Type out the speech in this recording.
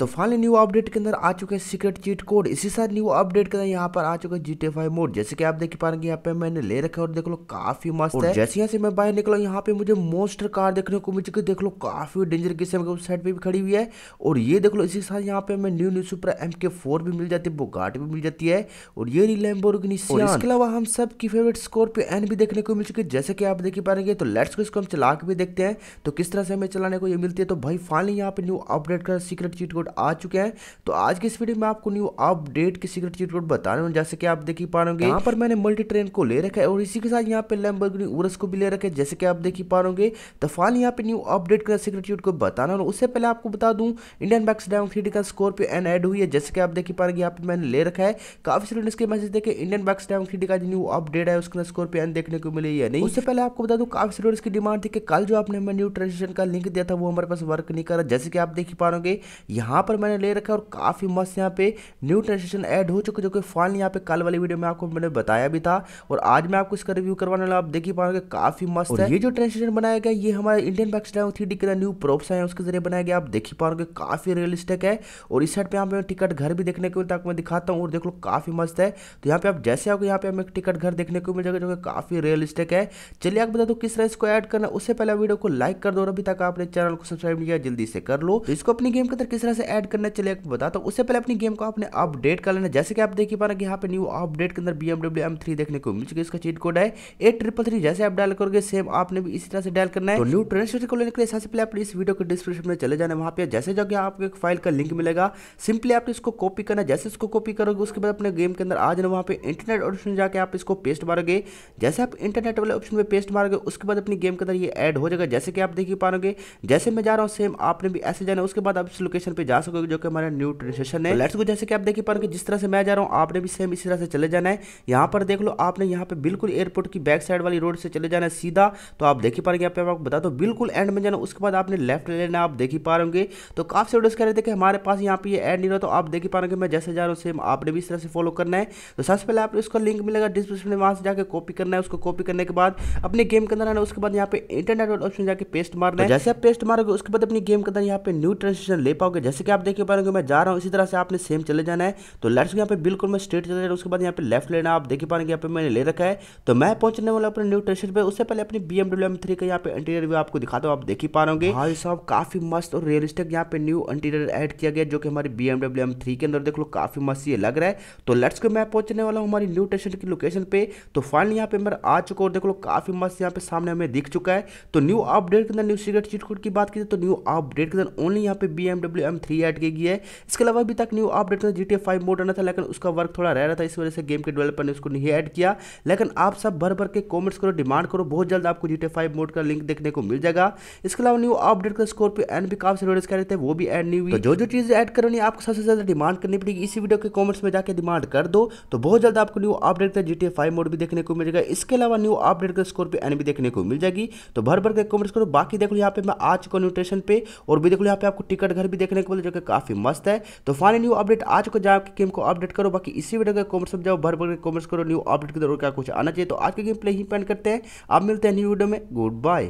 तो finally new update के अंदर आ चुके हैं सीक्रेट चीट कोड इसी साथ न्यू अपडेट के अंदर यहाँ पर आ चुका है जी फाइव मोड जैसे कि आप देख पाएंगे यहाँ पे मैंने ले रखा है और देख लो काफी मस्त है जैसे यहाँ से मैं बाहर निकला यहाँ पे मुझे मोस्टर कार देखने को चुकी देख लो काफी डेंजर किस्म के साइड पे भी खड़ी हुई है और ये देख लो इसी साथ यहाँ पे हमें new new super M K four भी मिल जाती है वो भी मिल जाती है और ये रही इसके अलावा हम सब की फेवरेट स्कॉर्पियो एन भी देखने को मिल चुकी है जैसे कि आप देख पा रहे तो लेट्स को इसको हम चला के भी देखते हैं तो किस तरह से हमें चलाने को ये मिलती है तो भाई फाइनली यहाँ पे न्यू अपडेट का सीक्रेट चीट कोड अपडेट आ चुके हैं तो आज की इस वीडियो में आपको न्यू अपडेट की सीक्रेट चीट कोड बताने वाले जैसे कि आप देख ही पा रहे यहाँ पर मैंने मल्टी ट्रेन को ले रखा है और इसी के साथ यहाँ पे लैम्बोर्गिनी उरस को भी ले रखे जैसे कि आप देख ही पा रहे तो फाल यहाँ पे न्यू अपडेट का सीक्रेट चीट कोड बताना और उससे पहले आपको बता दूँ इंडियन बैक्स डाउन थ्री का स्कॉर्पियो एन एड हुई है जैसे कि आप देख ही पा रहे यहाँ पर मैंने ले रखा है काफी स्टूडेंट्स के मैसेज देखे इंडियन बैक्स डाउन थ्री का न्यू अपडेट है उसके स्कॉर्पियो एन देखने को मिले या नहीं उससे पहले आपको बता दूँ काफी स्टूडेंट्स की डिमांड थी कि कल जो आपने हमें न्यू ट्रांजेक्शन का लिंक दिया था वो हमारे पास वर्क नहीं कर रहा जैसे कि आप देख ही पा रहे यहाँ यहाँ पर मैंने ले रखा और काफ़ी मस्त यहाँ पे न्यू ट्रांजेक्शन ऐड हो चुके जो कि फाइनल यहाँ पे कल वाली वीडियो में आपको मैंने बताया भी था और आज मैं आपको इसका रिव्यू करवाने वाला आप देख ही पाओगे काफ़ी मस्त है ये जो ट्रांजेक्शन बनाया गया ये हमारे Indian bikes three D new props है उसके जरिए बनाया गया आप देख ही पाओगे काफ़ी रियलिस्टिक है और इस साइड पर यहाँ पे टिकट घर भी देखने को मिलता है मैं दिखाता हूँ और देख लो काफ़ी मस्त है तो यहाँ पे आप जैसे आओगे यहाँ पे हमें टिकट घर देखने को मिल जाएगा जो कि काफ़ी रियलिस्टिक है चलिए आप बता दो किस तरह इसको ऐड करना उससे पहले वीडियो को लाइक कर दो और अभी तक आपने चैनल को सब्सक्राइब नहीं किया जल्दी से कर लो तो इसको अपनी गेम के अंदर किस तरह से ऐड करने चले आपको बताता हूँ उससे पहले अपनी गेम को आपने अपडेट कर लेना जैसे कि आप देख पा रहे हैं कि यहाँ पे न्यू अपडेट के अंदर बी एमडब्ल्यू एम थ्री देखने को मिल चुकी है इसका चीट कोड है ए ट्रिपल थ्री जैसे आप डायल करोगे सेम आपने भी इसी तरह से डायल करना है तो न्यू ट्रेंड को लेने के लिए सबसे पहले आप इस वीडियो के डिस्क्रिप्शन में चले जाने वहाँ पे जैसे जाओगे आपको एक फाइल का लिंक मिलेगा सिंपली आप इसको कॉपी करना जैसे इसको कॉपी करोगे उसके बाद अपने गेम के अंदर आ जाना वहाँ पे इंटरनेट ऑप्शन जाकर आप इसको पेस्ट मारोगे जैसे आप इंटरनेट वाले ऑप्शन में पेस्ट मारोगे उसके बाद अपनी गेम के अंदर ये ऐड हो जाएगा जैसे कि आप देख ही पाओगे जैसे मैं जा रहा हूँ सेम आपने भी ऐसे जाना उसके बाद आप इस लोकेशन पर जा बना सकोगे जो कि हमारा न्यू ट्रेसेशन है लेट्स गो जैसे कि आप देखिए पा रहे जिस तरह से मैं जा रहा हूँ आपने भी सेम इसी तरह से चले जाना है यहाँ पर देख लो आपने यहाँ पे बिल्कुल एयरपोर्ट की बैक साइड वाली रोड से चले जाना है सीधा तो आप देख ही पा रहे यहाँ पे आपको बता दो बिल्कुल एंड में जाना उसके बाद आपने लेफ्ट ले लेना आप देख ही पा रहे तो काफी रोड कह रहे थे कि हमारे पास यहाँ पे ये एड नहीं रहा तो आप देख ही पा रहे मैं जैसे जा रहा हूँ सेम आपने भी इस तरह से फॉलो करना है तो सबसे पहले आपने उसका लिंक मिलेगा डिस्क्रिप्शन में वहाँ से जाकर कॉपी करना है उसको कॉपी करने के बाद अपने गेम के अंदर आना उसके बाद यहाँ पे इंटरनेट ऑप्शन जाकर पेस्ट मारना तो है जैसे आप पेस्ट मारोगे उसके बाद अपनी गेम के अंदर यहाँ पे न्यू ट्रांसलेशन ले पाओगे जैसे जैसे कि आप देख पा रहे हो मैं जा रहा हूँ इसी तरह से आपने सेम चले जाना है तो लेट्स यहाँ पे बिल्कुल मैं स्ट्रेट चले जा उसके बाद यहाँ पे लेफ्ट लेना आप देख पा रहे यहाँ पे मैंने ले रखा है तो मैं पहुंचने वाला अपने न्यू ट्रेशन पर उससे पहले अपनी बी एम थ्री का यहाँ पे इंटीरियर भी आपको दिखाता हूँ आप देख ही पा रहे हो सब काफी मस्त और रियलिस्टिक यहाँ पे न्यू इंटीरियर एड किया गया जो कि हमारी बी एम थ्री के अंदर देख लो काफी मस्त ये लग रहा है तो लेट्स को मैं पहुंचने वाला हूँ हमारी न्यू ट्रेशन की लोकेशन पे तो फाइनली यहाँ पे मैं आ चुका और देख लो काफी मस्त यहाँ पे सामने हमें दिख चुका है तो न्यू अपडेट के अंदर न्यू सिगरेट चिटकोट की बात की तो न्यू अपडेट के अंदर ओनली यहाँ पे बी एम थ्री ऐड की गई है इसके अलावा अभी तक न्यू अपडेट में जी टी फाइव मोड आना था लेकिन उसका वर्क थोड़ा रह रहा था इस वजह से गेम के डेवलपर ने उसको नहीं ऐड किया लेकिन आप सब भर भर के कॉमेंट्स करो डिमांड करो बहुत जल्द आपको जी टी फाइव मोड का लिंक देखने को मिल जाएगा इसके अलावा न्यू अपडेट का स्कोर पर एंड भी काफी रोडेस कर रहे थे वो भी एड नहीं हुई तो जो जो चीज़ें ऐड करनी आपको सबसे ज़्यादा डिमांड करनी पड़ेगी इसी वीडियो के कॉमेंट्स में जाकर डिमांड कर दो तो बहुत जल्द आपको न्यू अपडेट का जी टी फाइव मोड भी देखने को मिल जाएगा इसके अलावा न्यू अपडेट का स्कोर पर एन भी देखने को मिल जाएगी तो भर भर के कॉमेंट्स करो बाकी देखो यहाँ पे मैं आज न्यूट्रेशन पे और भी देखो यहाँ पे आपको टिकट घर भी देखने को वाला जो कि काफ़ी मस्त है तो फाइनल न्यू अपडेट आ चुका जाए आपकी गेम को अपडेट करो बाकी इसी वीडियो का कॉमेंट समझाओ भर भर कॉमेंट्स करो न्यू अपडेट के दौरान क्या कुछ आना चाहिए तो आज के गेम प्ले ही पेंड करते हैं आप मिलते हैं न्यू वीडियो में गुड बाय